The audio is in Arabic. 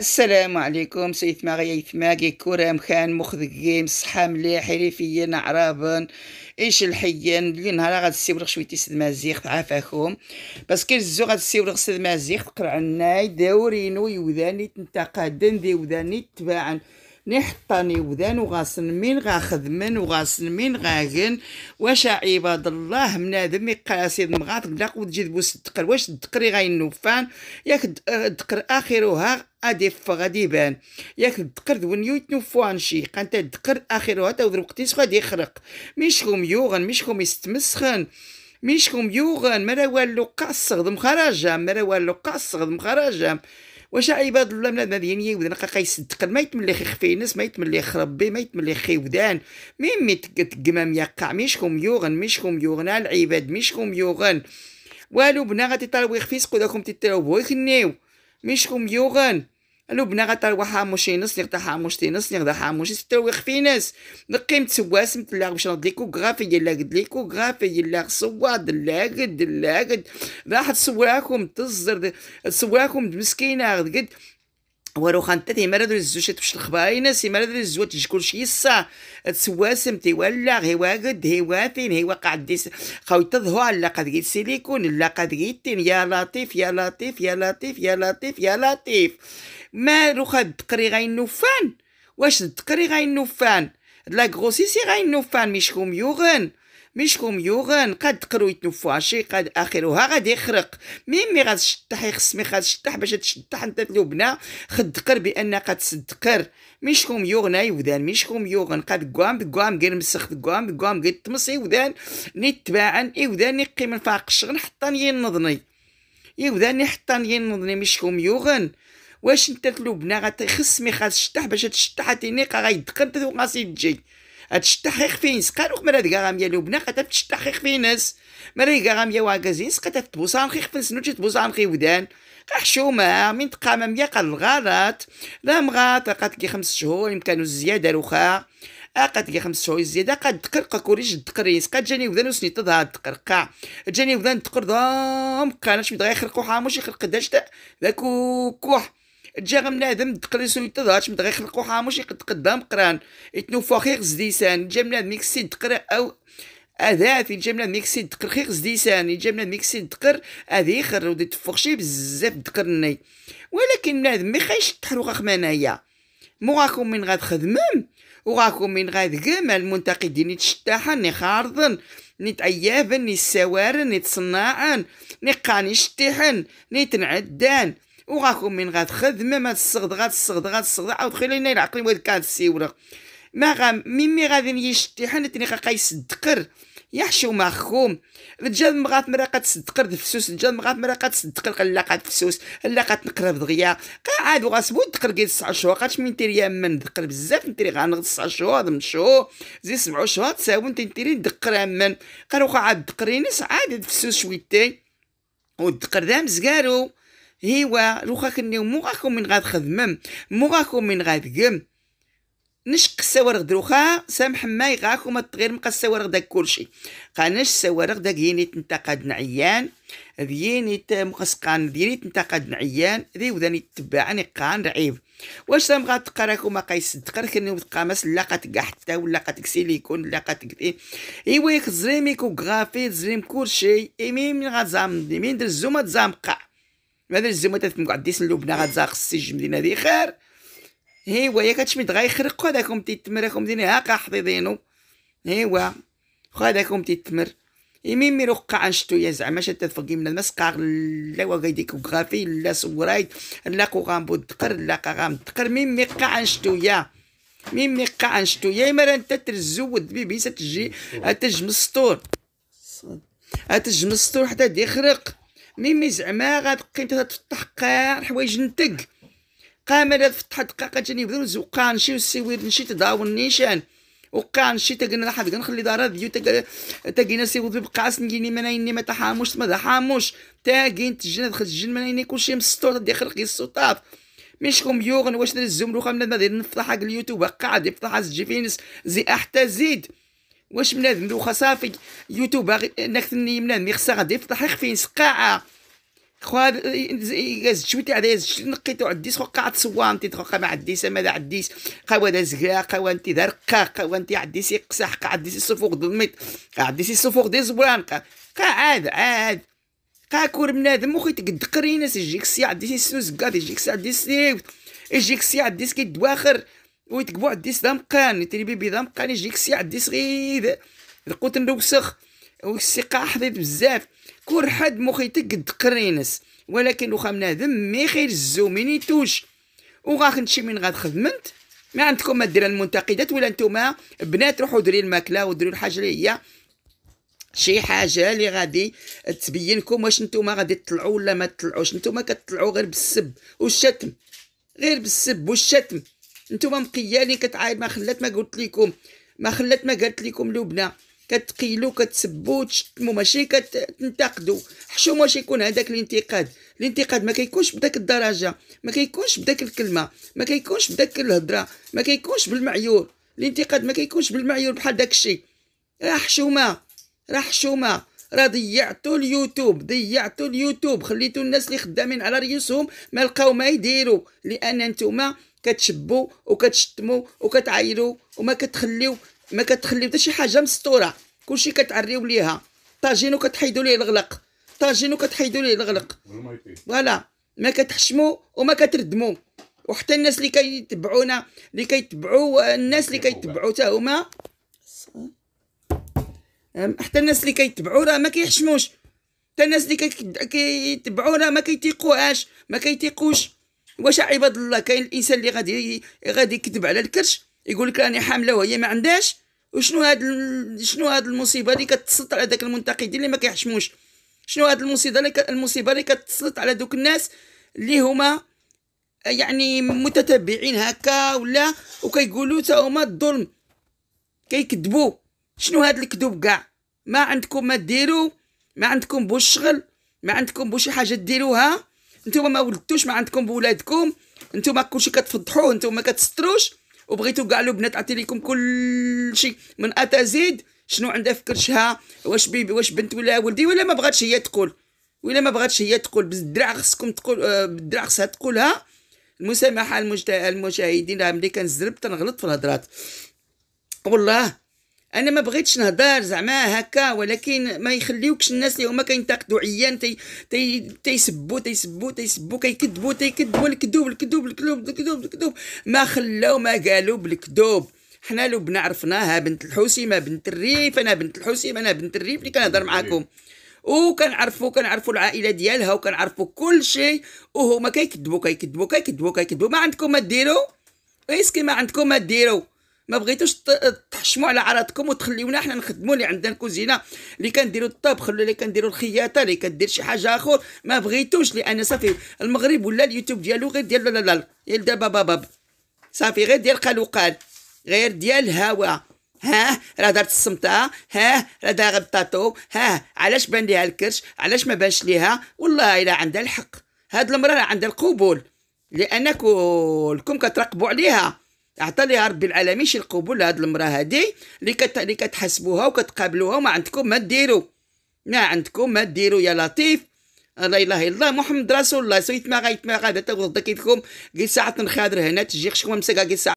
السلام عليكم سيد ماغيا يثماقي كرام مخان مخذقين صحة مليح حريفيين عرابن ايش الحيان اللي نهار غاد السيورغ شويتي سد مازيغ عافاكم بس كير الزو غاد السيورغ سد مازيغ تقرع الناي داورينو يوذاني تنتقدن وذاني تباعن نحطاني وذان وغاسن من غاخدمن وغاسن من غاغن واش عباد الله منادم يقاسد مغاط قلق بوس الدقر واش الدقري غينوفان ياك الدقر اخرها غادي غادي يبان ياك الدقر دون يتنوفو عن شي قانتا الدقر اخرها تا وقتيس غادي يخرق ميشكم يوغن ميشكم يستمسخن ميشكم يوغن مرا والو قاص خدم خرجام مرا والو قاص خدم خرجام واش عباد الله بنادم هذه يعني ودان قا يصدق ما يتمليخ يخفينس ما يتمليخ ربي ما ودان يودان ميت قمام يقع مشكم يوغن مشكم يوغن العباد مشكم يوغن والو بنا غادي طالبو يخفيس قداكم تتلوبو بويخنيو مشكم يوغن بنا لبنى غتروى حاموشينس نغدا حاموشتينس نغدا حاموشيس تروي ناس نقيم تسواسم تلا باش نرد ليكو غرافي يلا قد ليكو غرافي يلا صواد لاقد لاقد راح تسواكم تزر تسواكم مسكينه قد ورو خانتاتي مرض الزوج تمشي الخباينا سي مرض تجي كلشي يسا تسواسم ولا غي واقد هي وافين هي واقع ديس خاوي تظهر لا قد قيت سيليكون لا قد قيتين يا لطيف يا لطيف يا لطيف يا لطيف يا لطيف ما روخا الدقري غاين نوفان واش الدقري غاين نوفان لا غروسيسي غاين نوفان مشكوم يوغن مشكم يوغن قد تقرو يتنفو عشي قد اخرها غادي يخرق ميمي غادي تشطح يخصمي غاد شتح باش تشطح انت خد خدقر بان قد صدقر مشكم يوغن يودان مشكم يوغن قد قوام بقوام غير مسخ قوام بقوام غير تمس يودان نتباعن يودان من فاق الشغل حتى ينضني يودان حتى ينضني مشكم يوغن واش انت غاد غتخصمي غاد شتح باش تشطح تينيقا غاي انت وقاسي تجي هادشي التحقيق فين مالا مرا ديكا غاميه لبنى قتاب التحقيق فين مالا مرا ديكا غاميه واكازين سقاتها في تبوسان خي خفن سنو تي خي ودان حشومة من تقام ميا قال الغارات لا مغاط قالت كي خمس شهور يمكنو الزيادة روخا آه، قالت كي خمس شهور الزيادة قد دقرقة كوريج الدقريس قد جاني وذان وسني تظهر الدقرقة جاني وذان تقر ضام قاناش ميت غيخرقوها مش يخرق داش ذاك كوح جا غنادم تقريسو من مد خلقو حاموش يقد قدام قران يتنوفو خير زديسان جا بنادم يكسي تقرا او اذات يجي من ميكسي دقر خير زديسان يجي من ميكسي دقر اذي خر ودي تفخشي بزاف دقرني ولكن بنادم ما تحرو تحرق خمانايا مو غاكم من غاد خدمم وغاكم من غاد قام المنتقدين ني تشتاحا ني خارضن ني تعيابن ني سوارن وغاكم من غتخدم ما تستغد غتستغد غتستغد عاود خلينا العقل واد كان السيورة ما غا ميمي غادي يشتي حنا تني غا يصدقر يحشو مخوم رجال مغات مرا تصدقر دفسوس رجال مغات مرا قتصدقر قلاقة دفسوس قلاقة تنقرب دغيا قاعد وغاسبو تقر قيد تسع شهور قاش من تيريا من دقر بزاف نتيري غانغ تسع شهور 8 شهور زي 7 شهور تساوي تنتيري دقر من قالو قاعد دقرينيس عاد دفسوس شويتين ودقر دام مزقارو هيوا روخا كنيو مو من غاد مو غاكو من قم نشق السوارغ دروخا سامح ما ما تغير مقا السوارغ داك كلشي قاناش السوارغ داك يني تنتقد نعيان ديني مقسقان ديني تنتقد نعيان ذي وذاني تبعني قان رعيب واش سام غاتقراكم ما قايصدقر كني وتقامس لا قاتقع حتى ولا قاتك سيليكون لا قاتك ايوا يك زريميك غافي زريم كلشي ايمين غاتزام ايمين درزو ما تزامقع بعد الزوما تتمقع ديسن لبنى زاق السجن مدينه دي خير ايوا يا كتشمد غيخرقو هذاكم هاكم ديني هاكا حضيضينو ايوا خو هذاكم تيتمر يمين ميرو قاع نشتو يا زعما شتا تفقي من الناس قاع لا وغيديك غافي لا صورايت لا قو غامبو دقر لا قا مين مي قاع نشتو يا مي قاع نشتو يا راه انت ترزود بيبي ستجي اتج مسطور اتج مسطور حتى ديخرق ميمي زعما غتقيم تفتح قاع حوايج نتك قام هذا فتح دقيقه تاني بدل زوقان شي ويد نشي تداو نيشان وقاع نشي تقنا حد نخلي دار ديو تق تقينا سي وضرب قاس نجيني من ما تحاموش ما تحاموش تاقين تجنا دخل الجن من كلشي مستور تدي خلق السطاط من شكون يوغن واش الزمرو خمنا ما داير نفتح اليوتيوب قاعد يفتح الجي فينس زي احتى زيد واش بنادم دوخا صافي يوتيوب انك تني بنادم يخسر غادي يفضح يخفي سقاعه خو خوا يقاز شويتي تاع غاز نقيتو عديس خو قاعد صوان تي خو ما عديس ماذا عديس قوا دا زكرا قوا انت درقا قا قوا انت عديس يقصح قا عديس الصفوق ضميت عديس الصفوق دي زبران قا قا عاد عاد قا كور بنادم وخي تقد قرينا سي عديس سوز قاد سي عديس سيفت جيكسي عديس دواخر ويتقبو عدي دام قان بيبي دام قان يجيك سي عدي صغير القوت نوسخ والسيقا حبيب بزاف كل حد مخي تقد قرينس ولكن وخا منادم مي خير ميني توش وغاخ نشي من غاد خدمنت ما عندكم ما دير المنتقدات ولا نتوما بنات روحوا ديري الماكله وديروا الحاجه اللي هي شي حاجه اللي غادي تبينكم واش نتوما غادي تطلعوا ولا ما تطلعوش نتوما كتطلعوا غير بالسب والشتم غير بالسب والشتم نتوما مقيالين كتعايد ما خلات ما قلت لكم ما خلات ما قالت لكم لبنى كتقيلوا كتسبوا تشتموا ماشي كتنتقدوا حشو واش يكون هذاك الانتقاد الانتقاد ما كيكونش بداك الدرجه ما كيكونش بداك الكلمه ما كيكونش بداك الهضره ما كيكونش بالمعيور الانتقاد ما كيكونش بالمعيور بحال داك الشيء راه حشومه راه حشومه راه ضيعتوا اليوتيوب ضيعتوا اليوتيوب خليتوا الناس اللي خدامين على ريوسهم ما لقاو ما يديروا لان نتوما كتشبوا وكتشتموا وكتعايروا وما كتخليو ما كتخليو حتى شي حاجه مستوره كلشي كتعريو ليها طاجين وكتحيدوا ليه الغلق طاجين وكتحيدوا ليه الغلق فوالا ما كتحشموا وما كتردموا وحتى الناس اللي كيتبعونا اللي كيتبعوا الناس اللي كيتبعوا حتى هما حتى الناس اللي كيتبعوا راه ما كيحشموش حتى الناس اللي كيتبعوا راه ما كيتيقوهاش ما كيتيقوش واش عباد الله كاين الانسان اللي غادي غادي يكذب على الكرش يقول لك راني حامله وهي ما عندهاش وشنو هاد شنو هاد المصيبه اللي كتسلط على داك المنتقدين اللي ما كيحشموش شنو هاد المصيبه اللي المصيبه اللي كتسلط على دوك الناس اللي هما يعني متتبعين هكا ولا وكيقولوا تا هما الظلم كيكذبوا شنو هاد الكذوب كاع ما عندكم ما ديروا ما عندكم بوش شغل ما عندكم بوش حاجه ديروها نتوما ما ولدتوش ما عندكم بولادكم نتوما كلشي كتفضحوه نتوما ما كتستروش وبغيتو كاع البنات عطي لكم كلشي من ا زيد شنو عندها في كرشها واش بيبي واش بنت ولا ولدي ولا ما بغاتش هي تقول ولا ما بغاتش هي تقول بالدرع خصكم تقول آه، بالدرع خصها تقولها المسامحه المشاهدين ملي كنزرب تنغلط في الهضرات والله انا ما بغيتش نهضر زعما هكا ولكن ما يخليوكش الناس اللي هما كينتقدوا عيان تي تي تيسبوا تيسبوا تيسبوا كيكذبوا تيكذبوا الكذوب الكذوب الكذوب الكذوب الكذوب ما خلاو ما قالوا بالكذوب حنا لبنى عرفناها بنت الحوسيمه بنت الريف انا بنت الحوسيمه انا بنت الريف اللي كنهضر أيوة. معاكم وكنعرفوا كنعرفوا العائله ديالها وكنعرفوا كل شيء وهما كيكذبوا كيكذبوا كيكذبوا كيكذبوا ما عندكم ما ديروا اسكي ما عندكم ما ديروا ما بغيتوش تحشموا على عراضكم وتخليونا حنا نخدموا اللي عندنا الكوزينه اللي كنديروا الطبخ اللي كنديروا الخياطه اللي كدير شي حاجه اخر ما بغيتوش لان صافي المغرب ولا اليوتيوب ديالو غير ديال لا لا لا دابا بابا صافي غير ديال قال غير ديال الهواء ها راه دارت السمطه ها راه دار الطاطو ها علاش بان ليها الكرش علاش ما بانش ليها والله الا عندها الحق هاد المراه راه عندها القبول لانكم كترقبوا عليها عطى لي رب العالمين شي القبول لهاد المراه هادي اللي كت... اللي كتحسبوها وكتقابلوها وما عندكم ما ديروا ما عندكم ما ديروا يا لطيف لا اله الا الله محمد رسول الله سويت ما غيت ما غادا تاخذ كيفكم كي ساعه نخادر هنا تجي خشكم مسكا كي ساعه